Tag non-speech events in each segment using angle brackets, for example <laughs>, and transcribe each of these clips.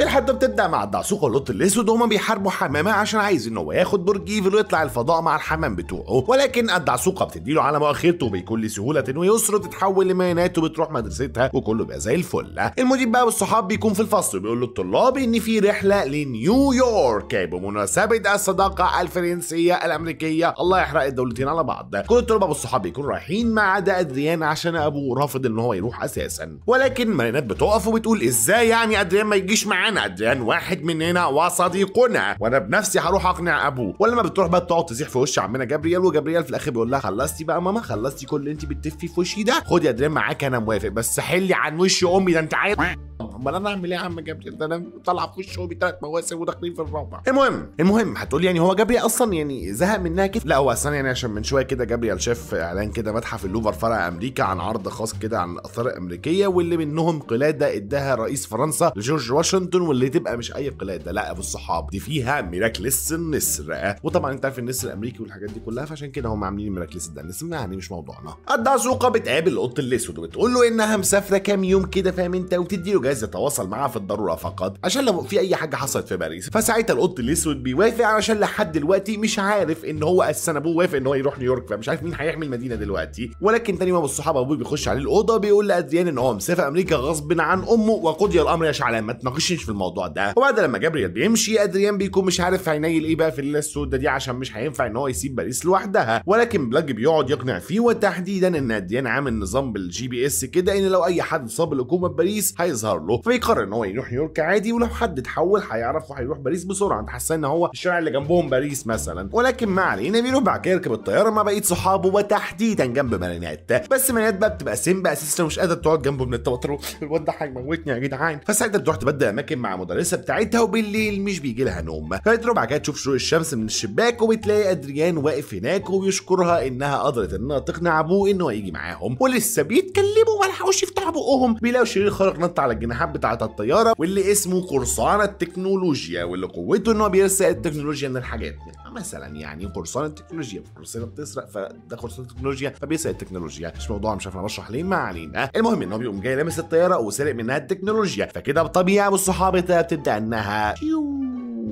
الحته بتبدا مع الدعسوق والقط الاسود وهما بيحاربوا حمامه عشان عايز ان هو ياخد برج ايفل ويطلع الفضاء مع الحمام بتوعه ولكن الدعسوقه بتديله على مؤخرته بكل سهوله ويسر تتحول لمينات وبتروح مدرستها وكله بقى زي الفل المدير بقى والصحاب بيكون في الفصل وبيقول للطلاب ان في رحله لنيويورك بمناسبه الصداقه الفرنسيه الامريكيه الله يحرق الدولتين على بعض كل الطلبه والصحاب بيكونوا رايحين ما عدا ادريان عشان ابوه رافض ان هو يروح اساسا ولكن مينات بتقف وبتقول ازاي يعني ادريان ما يجيش معانا معنا ادريان واحد مننا وصديقنا وانا بنفسي هروح اقنع ابوه ولما بتروح بقى تقعد تزيح في وش عمنا جابرييل وجابرييل في الاخر بيقول لها خلصتي بقى ماما خلصتي كل اللي انت بتتفي في وشي ده خد يا ادريان معاك انا موافق بس حلي عن وش امي ده انت عايز <laughs> امال انا اعمل ايه يا عم جابرييل ده انا طالعه في وش امي ثلاث مواسم وداخلين في الرابع المهم المهم هتقول يعني هو جابرييل اصلا يعني زهق منها كده لا هو اصلا يعني عشان من شويه كده جابرييل شاف اعلان كده متحف اللوفر فرع امريكا عن عرض خاص كده عن الاثار الامريكيه واللي منهم قلاده اداها رئيس فرنسا لجورج واشنطن واللي تبقى مش اي قلاده لا ابو الصحاب دي فيها ميراكلس النسر وطبعا انت عارف النسر الامريكي والحاجات دي كلها فعشان كده هم عاملين ميراكلس ده النسر يعني مش موضوعنا الدعزوقه بتقابل القط الاسود وبتقول له انها مسافره كام يوم كده فاهم انت وتدي له جايزه يتواصل معاها في الضروره فقط عشان لو في اي حاجه حصلت في باريس فساعتها القط الاسود بيوافق علشان لحد دلوقتي مش عارف ان هو اساسا ابوه وافق ان هو يروح نيويورك فمش عارف مين هيحمي المدينه دلوقتي ولكن تاني ما الصحاب ابوه بيخش عليه الاوضه بيقول لادريان ان هو مسافر امريكا غصب عن امه وقضي الامر يا شعلان ما تناقشش في الموضوع ده وبعد لما جابريال بيمشي ادريان بيكون مش عارف هينيل ايه بقى في الليله السوداء دي عشان مش هينفع ان هو يسيب باريس لوحدها ولكن بلاج بيقعد يقنع فيه وتحديدا ان اديان عامل نظام بالجي بي اس كده ان لو اي حد صاب الحكومه بباريس هيظهر له فيقرر ان هو يروح نيويورك عادي ولو حد اتحول هيعرف وهيروح باريس بسرعه انت حاسس ان هو الشارع اللي جنبهم باريس مثلا ولكن ما علينا بيروح بعد كده يركب الطياره مع بقيه صحابه وتحديدا جنب مارينات بس مارينات بقى بتبقى سم اساسا مش قادر تقعد جنبه من التوتر الواد <laughs> ده هيموتني يا جدعان فساعتها بتروح تبدل اماكن مع المدرسه بتاعتها وبالليل مش بيجي لها نوم فبترو بعد كده تشوف شروق الشمس من الشباك وبتلاقي ادريان واقف هناك وبيشكرها انها قدرت انها تقنع ابوه انه يجي معاهم ولسه بيتكلموا ما لحقوش يفتحوا بقهم بيلاقوا شرير خارق نط على الجناحات بتاعه الطياره واللي اسمه قرصان التكنولوجيا واللي قوته ان هو بيرسل التكنولوجيا من الحاجات مثلا يعني قرصان التكنولوجيا قرصانه بتسرق فده قرصان التكنولوجيا فبيسرق التكنولوجيا مش موضوع مش عارف انا بشرح ليه ما علينا المهم ان هو بيقوم جاي لامس الطياره وسارق منها التكنولوجيا فكده بطبيعه بالصحاب هابطة بتبدأ أنها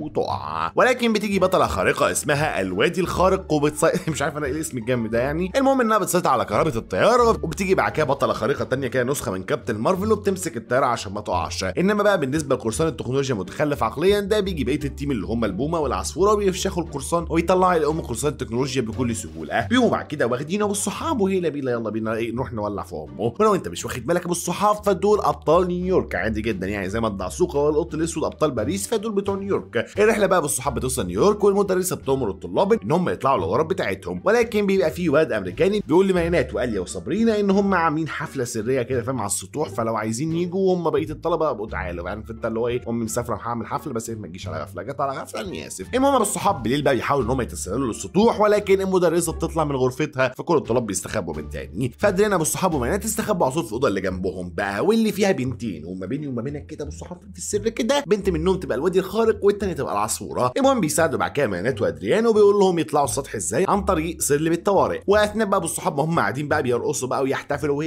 وتقع ولكن بتيجي بطله خارقه اسمها الوادي الخارق وبتسيطر <laughs> مش عارف انا ايه الاسم الجامد ده يعني المهم انها بتسيطر على كهربه الطياره وبتيجي بعد كده بطله خارقه ثانيه كده نسخه من كابتن مارفل وبتمسك الطياره عشان ما تقعش انما بقى بالنسبه لقرصان التكنولوجيا متخلف عقليا ده بيجي بقيه التيم اللي هم البومه والعصفوره وبيفشخوا القرصان ويطلعوا يلاقوا قرصان التكنولوجيا بكل سهوله بيقوموا بعد كده واخدينه بالصحاب وهي بينا يلا بينا ايه نروح نولع في امه ولو انت مش واخد بالك بالصحاب فدول ابطال نيويورك عادي جدا يعني زي ما الدعسوقه والقط الاسود ابطال باريس فدول بتوع نيويورك الرحله بقى بالصحاب بتوصل نيويورك والمدرسه بتامر الطلاب ان هم يطلعوا الغراب بتاعتهم ولكن بيبقى في واد امريكاني بيقول لمينات واليا وصابرينا ان هم عاملين حفله سريه كده فاهم على السطوح فلو عايزين يجوا وهم بقيه الطلبه ابقوا تعالوا يعني انت اللي هو ايه امي مسافره هعمل حفله بس إيه، ما تجيش على غفله جت على غفله اني اسف المهم الصحاب بالليل بقى بيحاولوا ان هم يتسللوا للسطوح ولكن المدرسه بتطلع من غرفتها فكل الطلاب بيستخبوا من تاني فادرينا بالصحاب ومينات استخبوا على صوت في الاوضه اللي جنبهم بقى واللي فيها بنتين وما بيني وما بينك كده بالصحاب في السر كده بنت منهم تبقى الوادي الخارق والتاني تبقى العصفوره المهم بيساعدوا بعد كده مانات وادريان وبيقول لهم يطلعوا السطح ازاي عن طريق سلم الطوارئ واثناء بقى بالصحاب ما هم قاعدين بقى بيرقصوا بقى ويحتفلوا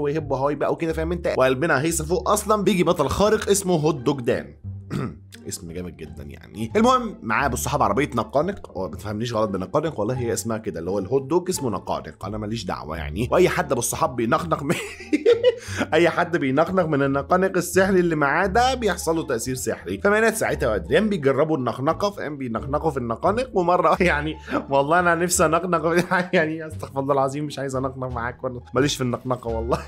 ويهبوا هاي بقى وكده فاهم انت وقلبنا هيصه فوق اصلا بيجي بطل خارق اسمه هوت دوج دان <clears throat> اسم جامد جدا يعني المهم معاه بالصحاب عربيه نقانق هو ما تفهمنيش غلط بنقانق والله هي اسمها كده اللي هو الهوت دوج اسمه نقانق انا ماليش دعوه يعني واي حد بالصحاب بينقنق من <laughs> اي حد بينقنق من النقانق السحري اللي معاه ده بيحصل له تاثير سحري فمانات ساعتها وادريان بيجربوا النقنقه فقام بينقنقوا في النقانق ومره <laughs> يعني والله انا نفسي انقنق <laughs> يعني استغفر الله العظيم مش عايز انقنق معاك والله ماليش في النقنقه والله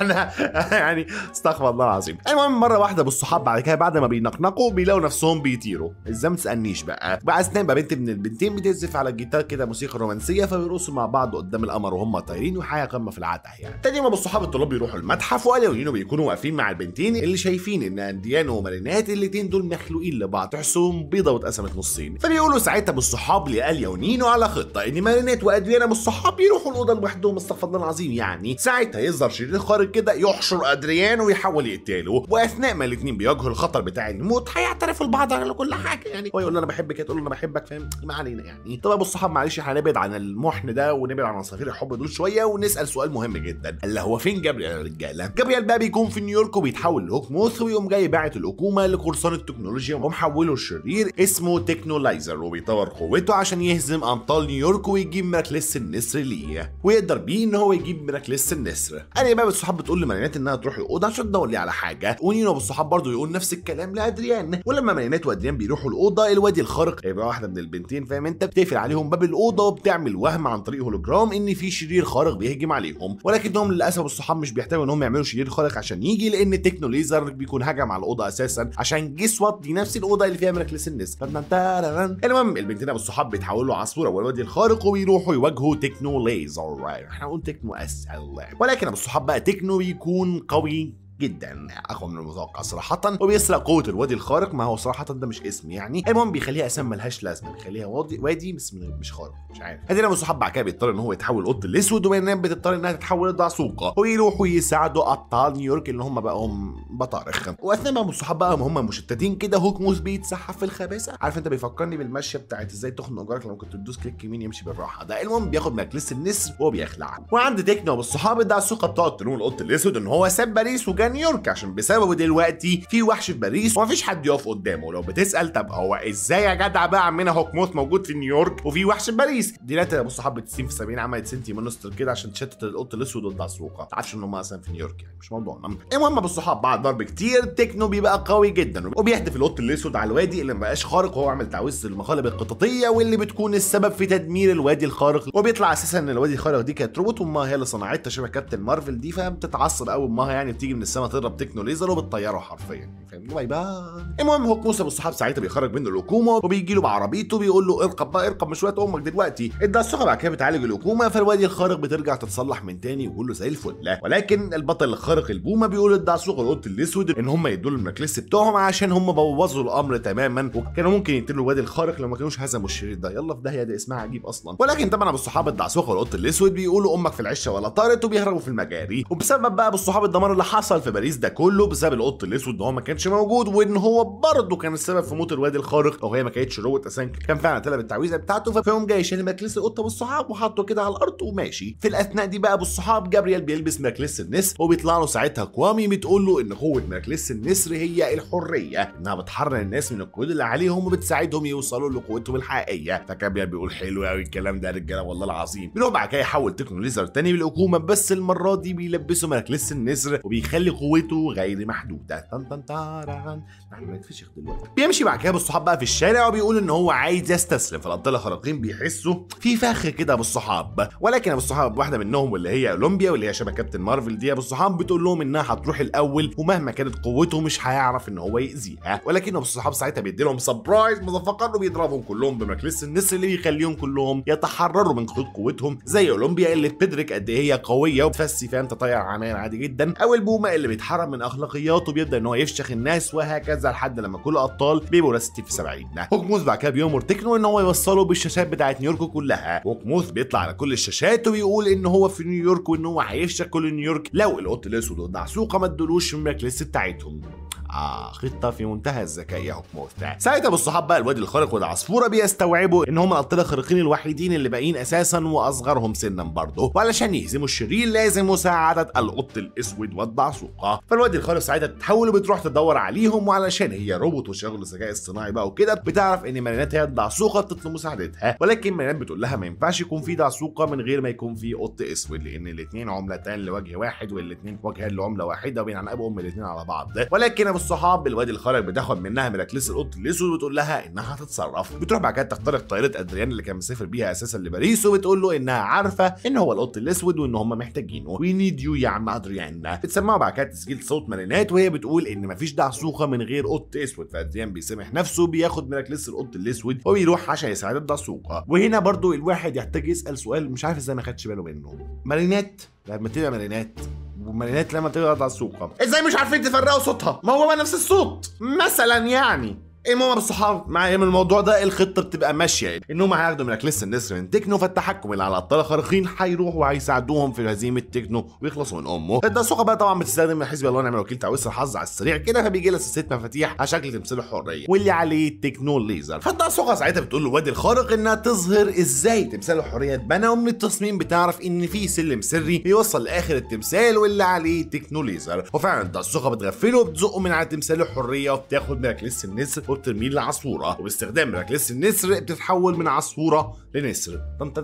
انا يعني استغفر الله العظيم المهم مره واحده بالصحاب بعد كده بعد ما بينقنقوا بيلاقوا نفسهم بيطيروا ازاي ما تسالنيش بقى بقى اثنين بقى بنت من البنتين بتعزف على الجيتار كده موسيقى رومانسيه فبيرقصوا مع بعض قدام القمر وهم طايرين وحياه قمه في العته يعني تاني يوم الصحاب الطلاب بيروحوا المتحف وقالوا انه بيكونوا واقفين مع البنتين اللي شايفين ان انديانو ومارينات الاثنين دول مخلوقين لبعض تحسهم بيضه واتقسمت نصين فبيقولوا ساعتها بالصحاب لقال لاليا ونينو على خطه ان مارينات وادريانا بالصحاب يروحوا الاوضه لوحدهم استغفر الله العظيم يعني ساعتها يظهر شرير خارج كده يحشر ادريانو ويحاول يقتله واثناء ما الاثنين بيواجهوا الخطر بتاع الموت هيعترف يعرفوا البعض على كل حاجه يعني هو يقول له انا بحبك تقول له انا بحبك فاهم ما علينا يعني طب يا ابو الصحاب معلش هنبعد عن المحن ده ونبعد عن عصافير الحب دول شويه ونسال سؤال مهم جدا اللي هو فين جابريال يا رجاله جابريال بقى بيكون في نيويورك وبيتحول لهوكموث ويقوم جاي باعت الحكومه لقرصان التكنولوجيا ومحوله لشرير اسمه تكنولايزر وبيطور قوته عشان يهزم ابطال نيويورك ويجيب ميراكليس النسر ليه ويقدر بيه ان هو يجيب ميراكليس النسر انا بقى الصحاب بتقول لمارينات انها تروح الاوضه عشان تدور لي على حاجه ونينو ابو الصحاب برضه يقول نفس الكلام لادريان ما مريمات وادريان بيروحوا الاوضه الوادي الخارق هيبقى واحده من البنتين فاهم انت بتقفل عليهم باب الاوضه وبتعمل وهم عن طريق هولوجرام ان في شرير خارق بيهجم عليهم ولكنهم للاسف الصحاب مش بيحتاجوا انهم يعملوا شرير خارق عشان يجي لان تكنو ليزر بيكون هجم على الاوضه اساسا عشان جيس دي نفس الاوضه اللي فيها ميراكلس الناس المهم البنتين ابو الصحاب بيتحولوا عصفوره والوادي الخارق وبيروحوا يواجهوا تكنو ليزر احنا قلنا تكنو اس ولكن ابو الصحاب بقى تكنو بيكون قوي جدا اقوى من المتوقع صراحه وبيسرق قوه الوادي الخارق ما هو صراحه ده مش اسم يعني المهم بيخليها اسم ملهاش لازمه بيخليها وادي وادي بس مش خارق مش عارف هدينا مصاحب بعد كده بيضطر ان هو يتحول القط الاسود وبينام بتضطر انها تتحول لدعسوقه ويروحوا يساعدوا ابطال نيويورك اللي هم بقوا بطارخ واثناء ما المصاحب بقى هم مشتتين كده هوكموس بيتسحب في الخباثه عارف انت بيفكرني بالمشيه بتاعت ازاي تخنق جارك لما كنت تدوس كليك يمين يمشي بالراحه ده المهم بياخد مجلس النسر وهو بيخلع وعند تكنو والصحاب الدعسوقه بتقعد تلوم القط الاسود ان هو ساب باريس وجا نيويورك عشان بسببه دلوقتي في وحش في باريس ومفيش حد يقف قدامه لو بتسال طب هو ازاي يا جدع بقى عمنا موث موجود في نيويورك وفي وحش في باريس دلوقتي بص صحاب بتسيم في 70 عملت سنتي مونستر كده عشان تشتت القط الاسود ضد السوق ما تعرفش ان هم اصلا في نيويورك يعني مش موضوع المهم بص حبه بعد ضرب كتير تكنو بيبقى قوي جدا وبيهدف القط الاسود على الوادي اللي مبقاش خارق وهو عامل تعويذ المقالب القططيه واللي بتكون السبب في تدمير الوادي الخارق وبيطلع اساسا ان الوادي الخارق دي كانت روبوت وما هي اللي صنعتها شبه كابتن مارفل دي فبتتعصب قوي امها يعني بتيجي من الس السما تضرب تكنو ليزر وبتطيره حرفيا فاهم باي باي المهم هوك موسى والصحاب ساعتها بيخرج منه الحكومه وبيجي له بعربيته بيقول له اركب بقى اركب مشوية امك دلوقتي الدسوقه بعد كده بتعالج الحكومه فالوادي الخارق بترجع تتصلح من تاني ويقول له زي الفل لا ولكن البطل الخارق البوما بيقول للدسوقه القط الاسود ان هم يدوا له المكلس بتوعهم عشان هم بوظوا الامر تماما وكانوا ممكن يقتلوا الوادي الخارق لو ما كانوش هزموا الشريط ده يلا في داهيه ده اسمها عجيب اصلا ولكن طبعا ابو الصحاب الدعسوخه القط الاسود بيقولوا امك في العشه ولا طارت وبيهربوا في المجاري وبسبب بقى ابو الصحاب الدمار اللي حصل في باريس ده كله بسبب القط الاسود ان هو ما كانش موجود وان هو برضه كان السبب في موت الواد الخارق او هي ما كانتش روت اسانك كان فعلا طلب التعويذه بتاعته فيقوم جاي شال مكلس القطه والصحاب وحطه كده على الارض وماشي في الاثناء دي بقى بالصحاب جابرييل جابريال بيلبس مكلس النسر وبيطلع له ساعتها كوامي بتقول له ان قوه مكلس النسر هي الحريه انها بتحرر الناس من القيود اللي عليهم وبتساعدهم يوصلوا لقوتهم الحقيقيه فجابريال بيقول حلو قوي الكلام ده يا رجاله والله العظيم بيروح بعد كده يحول تكنو ليزر تاني للحكومه بس المره دي بيلبسه مكلس النسر وبيخلي قوته غير محدودة تن تن تاران نحن نكتشف دلوقتي بيمشي مع كده بالصحاب بقى في الشارع وبيقول ان هو عايز يستسلم فالأبطال الخارقين بيحسوا في فخ كده بالصحاب ولكن ابو الصحاب واحدة منهم واللي هي أولمبيا واللي هي شبه كابتن مارفل دي ابو الصحاب بتقول لهم انها هتروح الأول ومهما كانت قوته مش هيعرف ان هو يأذيها ولكن ابو الصحاب ساعتها بيدي لهم سبرايز مظفقر وبيضربهم كلهم بمكلس النسر اللي بيخليهم كلهم يتحرروا من خيوط قوتهم زي أولمبيا اللي بتدرك قد ايه هي قوية وبتفسي فاهم تطير عمان عادي جدا أو البومة اللي اللي بيتحرم من اخلاقياته بيبدا ان هو يفشخ الناس وهكذا لحد لما كل الاطفال بيبقوا ناس كتير في سبعيننا هوكموث بعد كده بيامر تكنو ان هو يوصله بالشاشات بتاعت نيويورك كلها هوكموث بيطلع على كل الشاشات وبيقول ان هو في نيويورك وان هو هيفشخ كل نيويورك لو القط الاسود والدعسوقه ما ادولوش الماكلس بتاعتهم آه خطة في منتهى الذكاء يا حكم حكموستا ساعتها بالصحاب بقى الواد الخارق والعصفورة بيستوعبوا ان هم الأبطال الخارقين الوحيدين اللي باقيين أساسا وأصغرهم سنا برضه وعلشان يهزموا الشرير لازم مساعدة القط الأسود والدعسوقة فالواد الخارق ساعتها بتتحول وبتروح تدور عليهم وعلشان هي روبوت وشغل الذكاء الصناعي بقى وكده بتعرف ان مرينات هي الدعسوقة بتطلب مساعدتها ولكن مرينات بتقول لها ما ينفعش يكون في دعسوقة من غير ما يكون في قط أسود لأن الاثنين عملتان لوجه واحد والاثنين وجهان لعملة واحدة أم الاثنين على بعض ولكن ابو الصحاب بالوادي الخرج بتاخد منها ميراكليس القط الاسود وتقول لها انها هتتصرف بتروح بعد كده تخترق طياره ادريان اللي كان مسافر بيها اساسا لباريس وبتقول له انها عارفه ان هو القط الاسود وان هم محتاجينه وي نيد يو يا عم ادريان بتسمعه بعد كده تسجيل صوت مارينات وهي بتقول ان مفيش دعسوخه من غير قط اسود فادريان بيسامح نفسه بياخد ميراكليس القط الاسود وبيروح عشان يساعد الدعسوقه وهنا برضو الواحد يحتاج يسال سؤال مش عارف ازاي ما خدش باله منه مارينات لما تبقى مارينات الجماليات لما تضغط على السوقه ازاي مش عارفين تفرقوا صوتها ما هو نفس الصوت مثلا يعني المهم إيه الصحاب معايا من الموضوع ده الخطه بتبقى ماشيه يعني انهم هياخدوا من اكليس النسر من تكنو فالتحكم اللي على الابطال الخارقين هيروح وهيساعدوهم في هزيمه تكنو ويخلصوا من امه الدسوقه بقى طبعا بتستخدم حزب الله نعمل وكيل تعويض الحظ على السريع كده فبيجي لها سلسله مفاتيح على شكل تمثال الحريه واللي عليه تكنو ليزر فالدسوقه ساعتها بتقول للوادي الخارق انها تظهر ازاي تمثال الحريه اتبنى ومن التصميم بتعرف ان في سلم سري بيوصل لاخر التمثال واللي عليه تكنو ليزر وفعلا الدسوقه بتغفله وبتزقه من على تمثال الحريه وبتاخد من اكليس النسر والترميل لعصفوره وباستخدام ركلس النسر بتتحول من عصفوره لنسر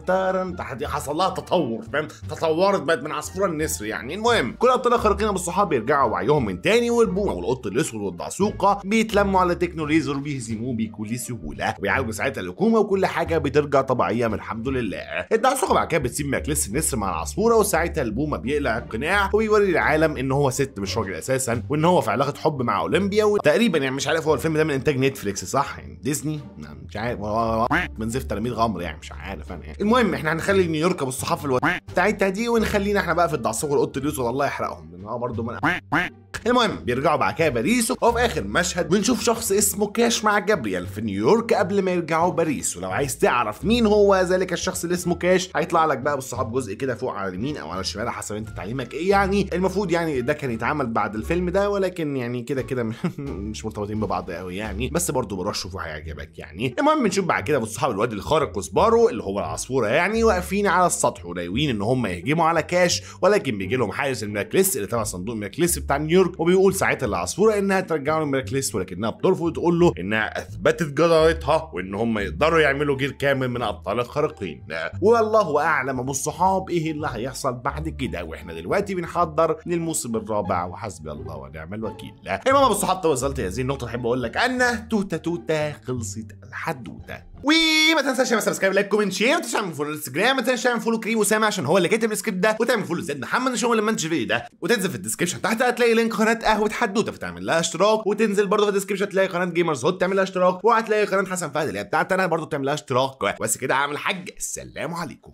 تن حصل لها تطور فاهم تطورت بقت من عصفوره لنسر يعني المهم كل ابطال الخارقين ابو الصحاب بيرجعوا وعيهم من تاني والبومه والقط الاسود والدعسوقه بيتلموا على تكنو ليزر وبيهزموه بكل سهوله وبيعالجوا ساعتها الحكومه وكل حاجه بترجع طبيعيه من الحمد لله الدعسوقه بعد كده بتسيب ماكليس النسر مع العصفوره وساعتها البومه بيقلع القناع وبيوري للعالم ان هو ست مش راجل اساسا وان هو في علاقه حب مع اولمبيا وتقريبا يعني مش عارف هو الفيلم ده من انتاج نتفليكس صح يعني ديزني مش عارف من زفت تلاميذ غمر يعني مش عارف انا يعني المهم احنا هنخلي نيويورك بالصحافه الو... بتاعتها دي ونخلينا احنا بقى في الدعسوق والقط اليوسف الله يحرقهم لان هو برضه من المهم بيرجعوا بعد كده باريس وفي اخر مشهد بنشوف شخص اسمه كاش مع جابرييل في نيويورك قبل ما يرجعوا باريس ولو عايز تعرف مين هو ذلك الشخص اللي اسمه كاش هيطلع لك بقى بالصحاب جزء كده فوق على اليمين او على الشمال حسب انت تعليمك ايه يعني المفروض يعني ده كان يتعمل بعد الفيلم ده ولكن يعني كده كده <laughs> مش مرتبطين ببعض قوي يعني يعني بس برضه بروح شوفه هيعجبك يعني المهم بنشوف بعد كده بصحاب الواد الخارق وسبارو اللي هو العصفوره يعني واقفين على السطح ورايوين ان هم يهجموا على كاش ولكن بيجي لهم حارس الميراكليس اللي تبع صندوق الميراكليس بتاع نيويورك وبيقول ساعتها للعصفوره انها ترجع له الميراكليس ولكنها بترفض وتقول له انها اثبتت جدارتها وان هم يقدروا يعملوا جيل كامل من ابطال الخارقين والله اعلم ابو الصحاب ايه اللي هيحصل بعد كده واحنا دلوقتي بنحضر للموسم الرابع وحسبي الله ونعم الوكيل المهم ابو الصحاب توصلت هذه النقطه احب اقول لك ان توتا توتا خلصت الحدوته وما تنساش تعمل سبسكرايب لايك كومنت شير ما تنساش تعمل فولو الانستجرام ما تنساش تعمل فولو كريم وسامة عشان هو اللي كاتب السكريبت ده وتعمل فولو زياد محمد عشان هو اللي منتج الفيديو ده وتنزل في الديسكربشن تحت هتلاقي لينك قناه قهوه حدوته فتعمل لها اشتراك وتنزل برضه في الديسكربشن تلاقي قناه جيمرز هوت تعمل لها اشتراك وهتلاقي قناه حسن فهد اللي هي بتاعتي انا برضه تعمل لها اشتراك بس كده عامل حاج السلام عليكم